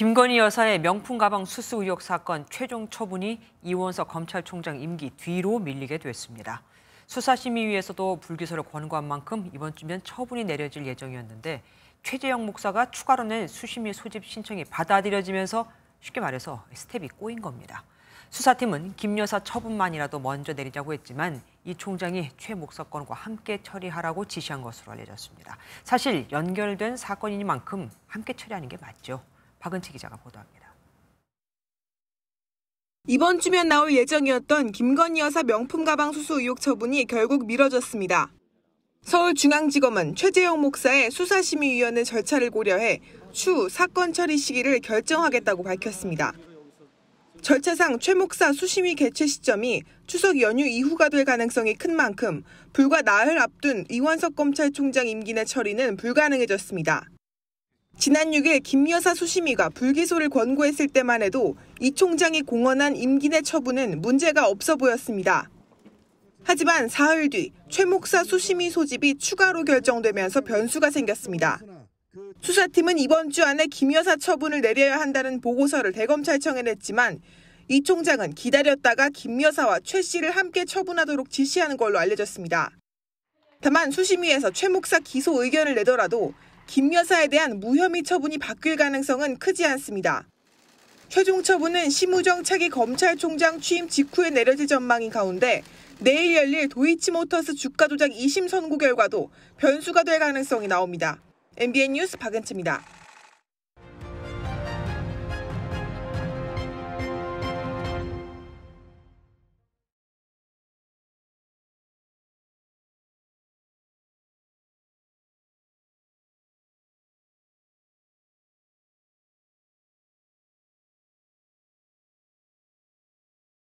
김건희 여사의 명품 가방 수수 의혹 사건 최종 처분이 이원석 검찰총장 임기 뒤로 밀리게 됐습니다. 수사심의위에서도 불기소를 권고한 만큼 이번 주면 처분이 내려질 예정이었는데 최재형 목사가 추가로 낸수심의 소집 신청이 받아들여지면서 쉽게 말해서 스텝이 꼬인 겁니다. 수사팀은 김 여사 처분만이라도 먼저 내리자고 했지만 이 총장이 최 목사 건과 함께 처리하라고 지시한 것으로 알려졌습니다. 사실 연결된 사건이니만큼 함께 처리하는 게 맞죠. 박은채 기자가 보도합니다. 이번 주면 나올 예정이었던 김건희 여사 명품 가방 수수 의혹 처분이 결국 미뤄졌습니다. 서울중앙지검은 최재형 목사의 수사심의위원회 절차를 고려해 추후 사건 처리 시기를 결정하겠다고 밝혔습니다. 절차상 최 목사 수심위 개최 시점이 추석 연휴 이후가 될 가능성이 큰 만큼 불과 나흘 앞둔 이원석 검찰총장 임기 내 처리는 불가능해졌습니다. 지난 6일 김 여사 수심위가 불기소를 권고했을 때만 해도 이 총장이 공언한 임기 내 처분은 문제가 없어 보였습니다. 하지만 사흘 뒤최 목사 수심위 소집이 추가로 결정되면서 변수가 생겼습니다. 수사팀은 이번 주 안에 김 여사 처분을 내려야 한다는 보고서를 대검찰청에 냈지만 이 총장은 기다렸다가 김 여사와 최 씨를 함께 처분하도록 지시하는 걸로 알려졌습니다. 다만 수심위에서 최 목사 기소 의견을 내더라도 김 여사에 대한 무혐의 처분이 바뀔 가능성은 크지 않습니다. 최종 처분은 심우정 차기 검찰총장 취임 직후에 내려질 전망인 가운데 내일 열릴 도이치모터스 주가 조작 2심 선고 결과도 변수가 될 가능성이 나옵니다. MBN 뉴스 박은채입니다.